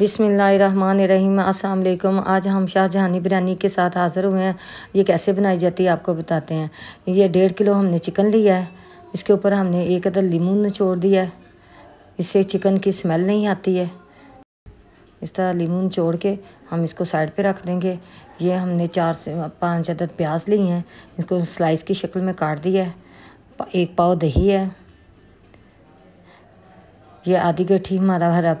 बिसमीम असल आज हम शाहजहानी बिरयानी के साथ हाज़िर हुए हैं ये कैसे बनाई जाती है आपको बताते हैं ये डेढ़ किलो हमने चिकन लिया है इसके ऊपर हमने एक अदर लीमू निचोड़ दिया है इससे चिकन की स्मेल नहीं आती है इस तरह लीमू निचोड़ के हम इसको साइड पे रख देंगे ये हमने चार से पाँच अदद प्याज ली हैं इसको स्लाइस की शक्ल में काट दिया है एक पाव दही है ये आधी गट्ठी हमारा हरा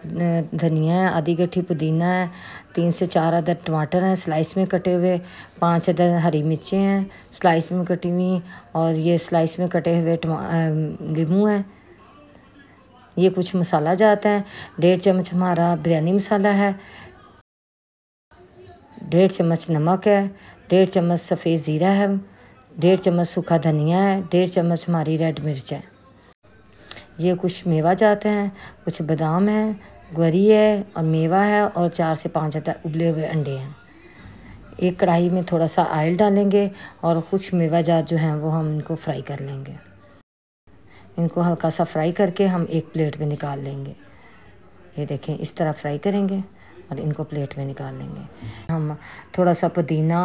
धनिया है आधी गट्ठी पुदीना है तीन से चार अदर टमाटर हैं स्लाइस में कटे हुए पांच अदर हरी मिर्चें हैं स्लाइस में कटी हुई और ये स्लाइस में कटे हुए लीमू हैं ये कुछ मसाला जाता है डेढ़ चम्मच हमारा बिरयानी मसाला है डेढ़ चम्मच नमक है डेढ़ चम्मच सफ़ेद ज़ीरा है डेढ़ चम्मच सूखा धनिया है डेढ़ चम्मच हमारी रेड मिर्च है ये कुछ मेवा जाते हैं कुछ बादाम है गरी है और मेवा है और चार से पाँच हज़ार उबले हुए अंडे हैं एक कढ़ाई में थोड़ा सा आयल डालेंगे और कुछ मेवा जात जो हैं वो हम इनको फ्राई कर लेंगे इनको हल्का सा फ्राई करके हम एक प्लेट में निकाल लेंगे ये देखें इस तरह फ्राई करेंगे और इनको प्लेट में निकाल लेंगे हम थोड़ा सा पुदीना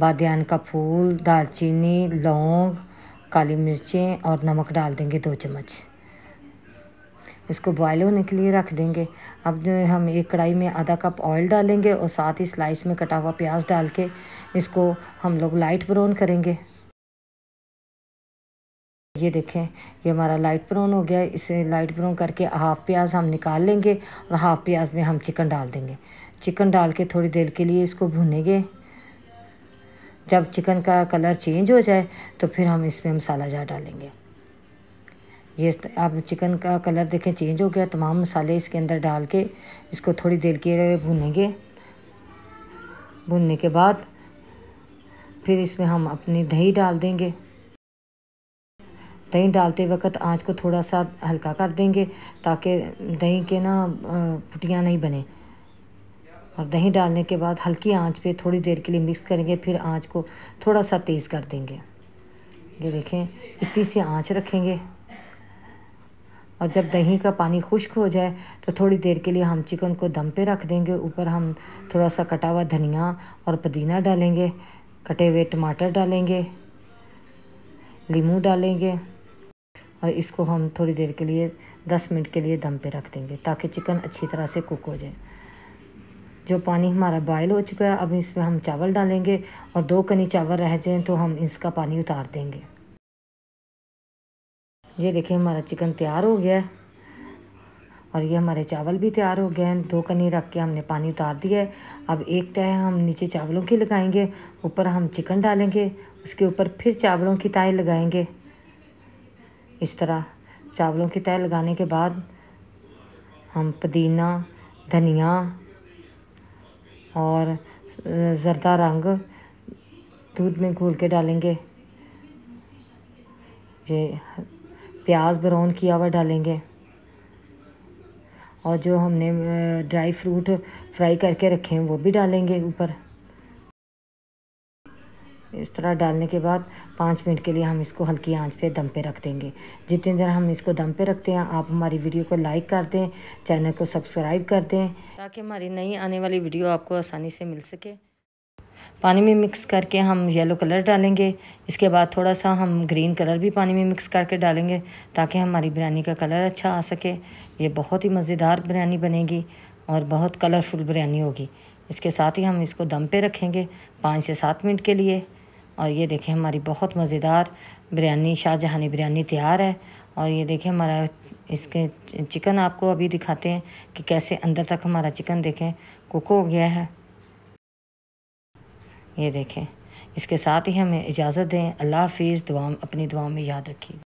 बादन का फूल दालचीनी लौंग काली मिर्चें और नमक डाल देंगे दो चम्मच इसको बॉयल होने के लिए रख देंगे अब जो हम एक कढ़ाई में आधा कप ऑयल डालेंगे और साथ ही स्लाइस में कटा हुआ प्याज डाल के इसको हम लोग लाइट ब्राउन करेंगे ये देखें ये हमारा लाइट ब्राउन हो गया इसे लाइट ब्राउन करके हाफ़ प्याज हम निकाल लेंगे और हाफ़ प्याज में हम चिकन डाल देंगे चिकन डाल के थोड़ी देर के लिए इसको भुनेंगे जब चिकन का कलर चेंज हो जाए तो फिर हम इसमें मसाला जार डालेंगे ये आप चिकन का कलर देखें चेंज हो गया तमाम मसाले इसके अंदर डाल के इसको थोड़ी देर के लिए भूनेंगे भूनने के बाद फिर इसमें हम अपनी दही डाल देंगे दही डालते वक्त आंच को थोड़ा सा हल्का कर देंगे ताकि दही के ना फुटियाँ नहीं बने और दही डालने के बाद हल्की आंच पे थोड़ी देर के लिए मिक्स करेंगे फिर आंच को थोड़ा सा तेज़ कर देंगे ये देखें इतनी सी आंच रखेंगे और जब दही का पानी खुश्क हो जाए तो थोड़ी देर के लिए हम चिकन को दम पे रख देंगे ऊपर हम थोड़ा सा कटा हुआ धनिया और पुदीना डालेंगे कटे हुए टमाटर डालेंगे लीमू डालेंगे और इसको हम थोड़ी देर के लिए 10 मिनट के लिए दम पे रख देंगे ताकि चिकन अच्छी तरह से कुक हो जाए जो पानी हमारा बॉयल हो चुका है अब इसमें हम चावल डालेंगे और दो कनी चावल रह जाएँ तो हम इसका पानी उतार देंगे ये देखिए हमारा चिकन तैयार हो गया है और ये हमारे चावल भी तैयार हो गए हैं दो कनी रख के हमने पानी उतार दिया है अब एक तय हम नीचे चावलों की लगाएंगे ऊपर हम चिकन डालेंगे उसके ऊपर फिर चावलों की तय लगाएंगे इस तरह चावलों की तय लगाने के बाद हम पुदीना धनिया और जरदा रंग दूध में घोल के डालेंगे ये प्याज ब्राउन किया हुआ डालेंगे और जो हमने ड्राई फ्रूट फ्राई करके रखे हैं वो भी डालेंगे ऊपर इस तरह डालने के बाद पाँच मिनट के लिए हम इसको हल्की आंच पे दम पे रख देंगे जितनी देर हम इसको दम पे रखते हैं आप हमारी वीडियो को लाइक कर दें चैनल को सब्सक्राइब कर दें ताकि हमारी नई आने वाली वीडियो आपको आसानी से मिल सके पानी में मिक्स करके हम येलो कलर डालेंगे इसके बाद थोड़ा सा हम ग्रीन कलर भी पानी में मिक्स करके डालेंगे ताकि हमारी बिरयानी का कलर अच्छा आ सके ये बहुत ही मज़ेदार बिरयानी बनेगी और बहुत कलरफुल बिरयानी होगी इसके साथ ही हम इसको दम पे रखेंगे पाँच से सात मिनट के लिए और ये देखें हमारी बहुत मज़ेदार बिरयानी शाहजहानी बिरयानी तैयार है और ये देखें हमारा इसके चिकन आपको अभी दिखाते हैं कि कैसे अंदर तक हमारा चिकन देखें कुक हो गया है ये देखें इसके साथ ही हमें इजाज़त दें अल्लाह हाफिज़ दुआ अपनी दुआ में याद रखिए